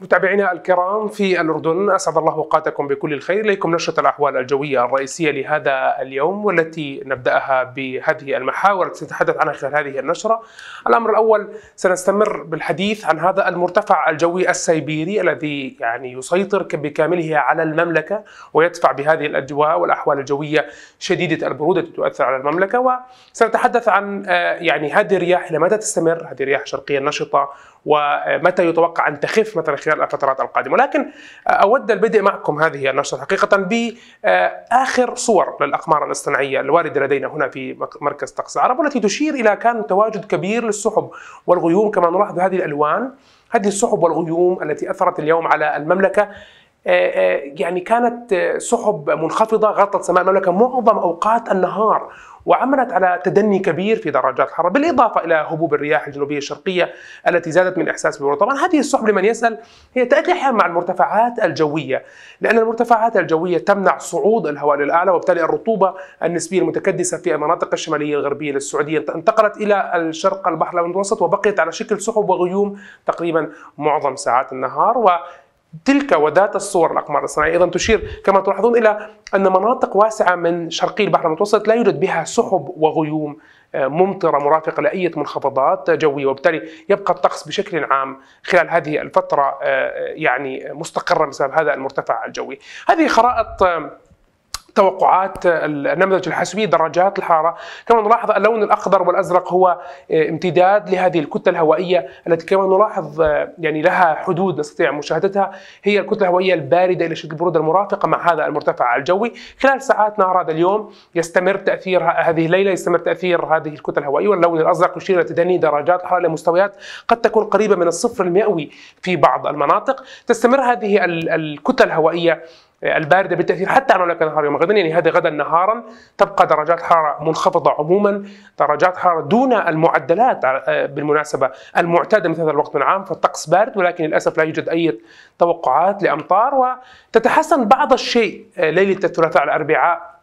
متابعينا الكرام في الأردن أسعد الله أوقاتكم بكل الخير إليكم نشرة الأحوال الجوية الرئيسية لهذا اليوم والتي نبدأها بهذه المحاور التي سنتحدث عنها خلال هذه النشرة الأمر الأول سنستمر بالحديث عن هذا المرتفع الجوي السيبيري الذي يعني يسيطر بكامله على المملكة ويدفع بهذه الأجواء والأحوال الجوية شديدة البرودة التي تؤثر على المملكة وسنتحدث عن آه، يعني هذه الرياح إلى متى تستمر هذه الرياح الشرقية النشطة ومتى يتوقع أن تخف مثلا خلال الفترات القادمه ولكن آه، اود البدء معكم هذه النشره حقيقه باخر آه، صور للاقمار الاصطناعيه الوارده لدينا هنا في مركز طقس العرب والتي تشير الى كان تواجد كبير للسحب والغيوم كما نلاحظ هذه الالوان هذه السحب والغيوم التي اثرت اليوم على المملكه آه، آه، يعني كانت آه، سحب منخفضه غطت سماء المملكه معظم اوقات النهار وعملت على تدني كبير في درجات الحراره، بالاضافه الى هبوب الرياح الجنوبيه الشرقيه التي زادت من الاحساس بالبرودة، طبعا هذه السحب لمن يسال هي تاتي احيانا مع المرتفعات الجويه، لان المرتفعات الجويه تمنع صعود الهواء للاعلى وبالتالي الرطوبه النسبيه المتكدسه في المناطق الشماليه الغربيه للسعوديه انتقلت الى الشرق البحر المتوسط وبقيت على شكل سحب وغيوم تقريبا معظم ساعات النهار و تلك وذات الصور الأقمار الصناعية أيضا تشير كما تلاحظون إلى أن مناطق واسعة من شرقي البحر المتوسط لا يوجد بها سحب وغيوم آه، ممطرة مرافقة لأية منخفضات جوية وبالتالي يبقى الطقس بشكل عام خلال هذه الفترة آه، يعني مستقرا بسبب هذا المرتفع الجوي هذه خرائط آه، توقعات النمذج الحاسوبي درجات الحرارة كما نلاحظ اللون الأخضر والأزرق هو آه، امتداد لهذه الكتلة الهوائية التي كما نلاحظ آه، يعني لها حدود نستطيع مشاهدتها هي الكتلة الهوائية الباردة إلى شكل البرودة المرافقة مع هذا المرتفع الجوي خلال ساعات نهار هذا اليوم يستمر تأثير هذه الليلة يستمر تأثير هذه الكتلة الهوائية واللون الأزرق يشير إلى تدني درجات الحرارة لمستويات قد تكون قريبة من الصفر المئوي في بعض المناطق تستمر هذه الكتلة الهوائية البارده بالتاثير حتى على ملاك النهار يوم غدا يعني هذا غدا نهارا تبقى درجات حراره منخفضه عموما درجات حراره دون المعدلات آه، بالمناسبه المعتاده مثل هذا الوقت من العام فالطقس بارد ولكن للاسف لا يوجد اي توقعات لامطار وتتحسن بعض الشيء آه، ليله الثلاثاء الاربعاء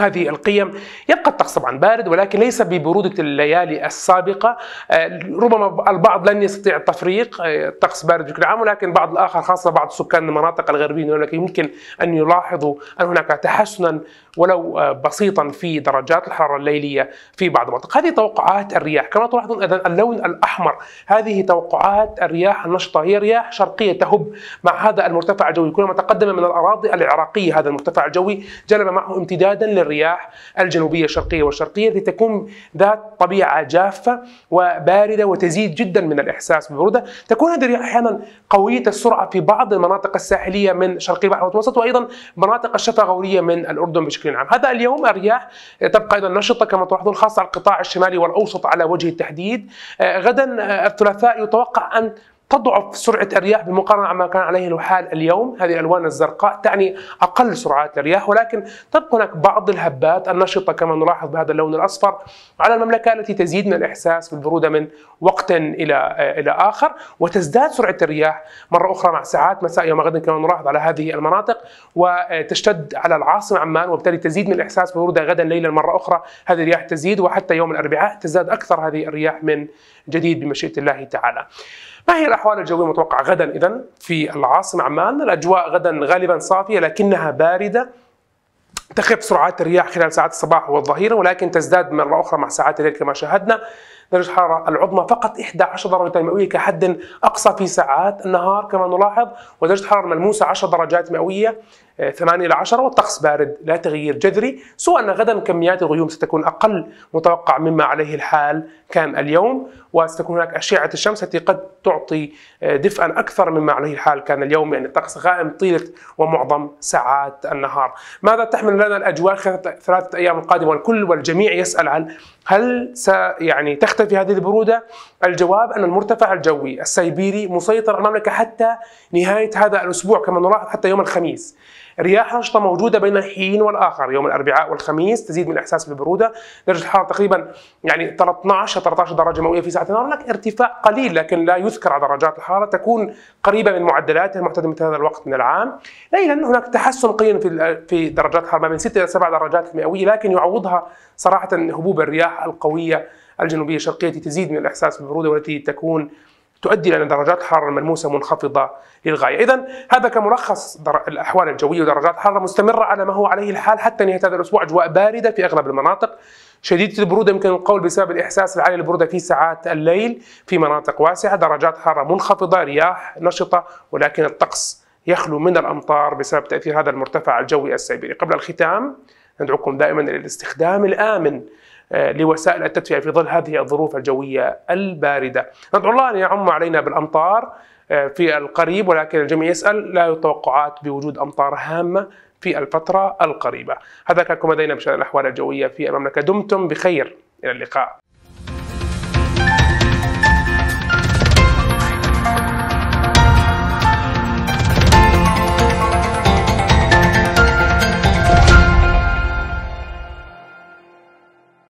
هذه القيم يبقى الطقس طبعا بارد ولكن ليس ببرودة الليالي السابقة آه، ربما البعض لن يستطيع التفريق آه، الطقس بارد بشكل عام ولكن بعض الآخر خاصة بعض سكان المناطق الغربية هناك يمكن أن يلاحظوا أن هناك تحسنا ولو آه، بسيطا في درجات الحرارة الليلية في بعض المناطق هذه توقعات الرياح كما تلاحظون إذا اللون الأحمر هذه توقعات الرياح النشطة هي رياح شرقية تهب مع هذا المرتفع الجوي كلما تقدم من الأراضي العراقية هذا المرتفع الجوي جلب معه امتدادا الرياح الجنوبية الشرقية والشرقية التي تكون ذات طبيعة جافة وباردة وتزيد جدا من الإحساس بالبرودة تكون هذه الرياح أحيانا قوية السرعة في بعض المناطق الساحلية من شرق البحر المتوسط وأيضا مناطق الشفا غورية من الأردن بشكل عام هذا اليوم الرياح تبقى أيضا نشطة كما تلاحظون خاصة على القطاع الشمالي والأوسط على وجه التحديد آه، غدا آه، الثلاثاء يتوقع أن تضعف سرعة الرياح بمقارنة مع ما كان عليه الحال اليوم هذه الألوان الزرقاء تعني أقل سرعات الرياح ولكن تبقى هناك بعض الهبات النشطة كما نلاحظ بهذا اللون الأصفر على المملكة التي تزيد من الإحساس بالبرودة من وقت إلى إلى آخر وتزداد سرعة الرياح مرة أخرى مع ساعات مساء يوم غد كما نلاحظ على هذه المناطق وتشتد على العاصمة عمان وبالتالي تزيد من الإحساس بالبرودة غدا ليلا مرة أخرى هذه الرياح تزيد وحتى يوم الأربعاء تزداد أكثر هذه الرياح من جديد بمشيئة الله تعالى. ما هي الأحوال الجوية المتوقعة غدا إذا في العاصمة عمان الأجواء غدا غالبا صافية لكنها باردة تخف سرعات الرياح خلال ساعات الصباح والظهيرة ولكن تزداد مرة أخرى مع ساعات الليل كما شاهدنا درجة الحرارة العظمى فقط 11 درجة مئوية كحد أقصى في ساعات النهار كما نلاحظ ودرجة الحرارة الملموسة 10 درجات مئوية 8 آه، إلى 10 والطقس بارد لا تغيير جذري سوى أن غدا كميات الغيوم ستكون أقل متوقع مما عليه الحال كان اليوم وستكون هناك أشعة الشمس التي قد تعطي آه، دفئا أكثر مما عليه الحال كان اليوم يعني الطقس غائم طيلة ومعظم ساعات النهار ماذا تحمل لنا الأجواء خلال ثلاثة أيام القادمة والكل والجميع يسأل عن هل يعني تختلف تختفي هذه البروده؟ الجواب ان المرتفع الجوي السيبيري مسيطر على المملكه حتى نهايه هذا الاسبوع كما نلاحظ حتى يوم الخميس. رياح نشطة موجودة بين حين والآخر يوم الأربعاء والخميس تزيد من الإحساس بالبرودة درجة الحرارة تقريبا يعني 13 13 درجة مئوية في ساعة النهار هناك ارتفاع قليل لكن لا يذكر على درجات الحرارة تكون قريبة من معدلات المعتادة مثل هذا الوقت من العام ليلا هناك تحسن قليل في في درجات الحرارة ما بين 6 إلى 7 درجات مئوية لكن يعوضها صراحة هبوب الرياح القوية الجنوبية الشرقية التي تزيد من الإحساس بالبرودة والتي تكون تؤدي الى درجات حراره الملموسه منخفضه للغايه، اذا هذا كملخص در... الاحوال الجويه ودرجات الحراره مستمره على ما هو عليه الحال حتى نهايه هذا الاسبوع اجواء بارده في اغلب المناطق، شديده البروده يمكن القول بسبب الاحساس العالي للبروده في ساعات الليل في مناطق واسعه، درجات حراره منخفضه، رياح نشطه ولكن الطقس يخلو من الامطار بسبب تاثير هذا المرتفع الجوي السيبري. قبل الختام ندعوكم دائما الى الاستخدام الامن آه، لوسائل التدفئة في ظل هذه الظروف الجوية الباردة ندعو الله أن يعم علينا بالأمطار آه، في القريب ولكن الجميع يسأل لا توقعات بوجود أمطار هامة في الفترة القريبة هذا كان لدينا بشأن الأحوال الجوية في المملكة دمتم بخير إلى اللقاء